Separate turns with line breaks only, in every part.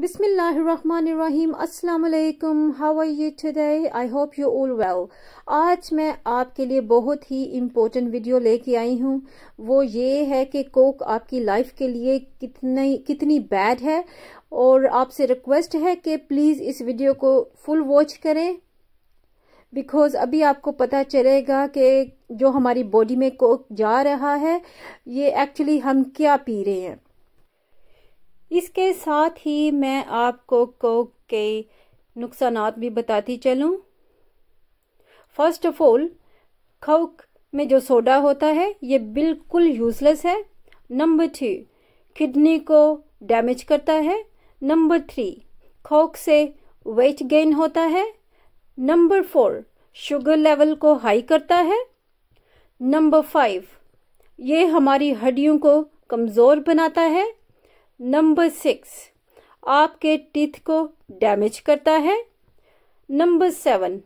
बिसमीम् अल्लाम how are you today I hope you all well आज मैं आपके लिए बहुत ही इम्पोर्टेंट वीडियो लेके आई हूँ वो ये है कि कोक आपकी लाइफ के लिए कितनी कितनी बैड है और आपसे रिक्वेस्ट है कि प्लीज़ इस वीडियो को फुल वॉच करें बिकॉज अभी आपको पता चलेगा कि जो हमारी बॉडी में कोक जा रहा है ये एक्चुअली हम क्या पी रहे हैं इसके साथ ही मैं आपको कोक के नुकसान भी बताती चलूँ फर्स्ट ऑफ ऑल खोक में जो सोडा होता है ये बिल्कुल यूजलेस है नंबर थ्री किडनी को डैमेज करता है नंबर थ्री खोक से वेट गेन होता है नंबर फोर शुगर लेवल को हाई करता है नंबर फाइव ये हमारी हड्डियों को कमज़ोर बनाता है नंबर सिक्स आपके टीथ को डैमेज करता है नंबर सेवन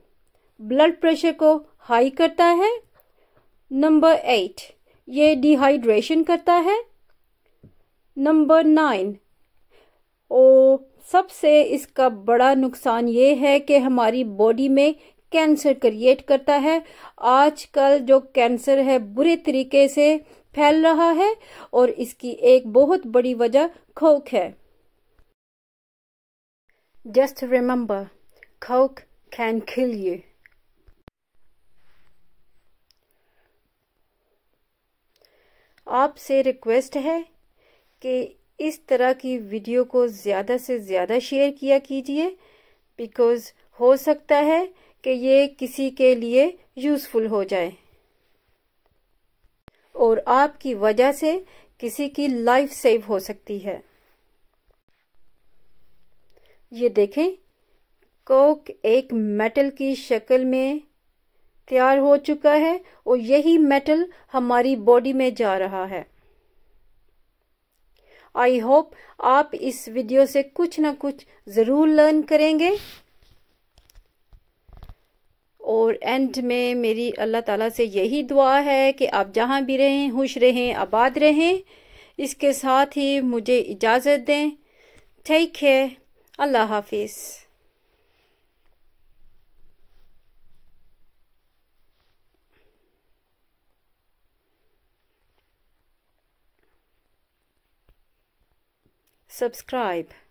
ब्लड प्रेशर को हाई करता है नंबर एट ये डिहाइड्रेशन करता है नंबर नाइन और सबसे इसका बड़ा नुकसान ये है कि हमारी बॉडी में कैंसर क्रिएट करता है आजकल जो कैंसर है बुरे तरीके से फैल रहा है और इसकी एक बहुत बड़ी वजह खोख है just remember Coke can kill you आपसे रिक्वेस्ट है कि इस तरह की वीडियो को ज़्यादा से ज़्यादा शेयर किया कीजिए बिकॉज़ हो सकता है कि ये किसी के लिए यूज़फुल हो जाए और आपकी वजह से किसी की लाइफ सेव हो सकती है ये देखें कोक एक मेटल की शक्ल में तैयार हो चुका है और यही मेटल हमारी बॉडी में जा रहा है आई होप आप इस वीडियो से कुछ ना कुछ ज़रूर लर्न करेंगे और एंड में मेरी अल्लाह ताला से यही दुआ है कि आप जहाँ भी रहें खुश रहें आबाद रहें इसके साथ ही मुझे इजाज़त दें ठीक है अल्लाह हाफिज़ subscribe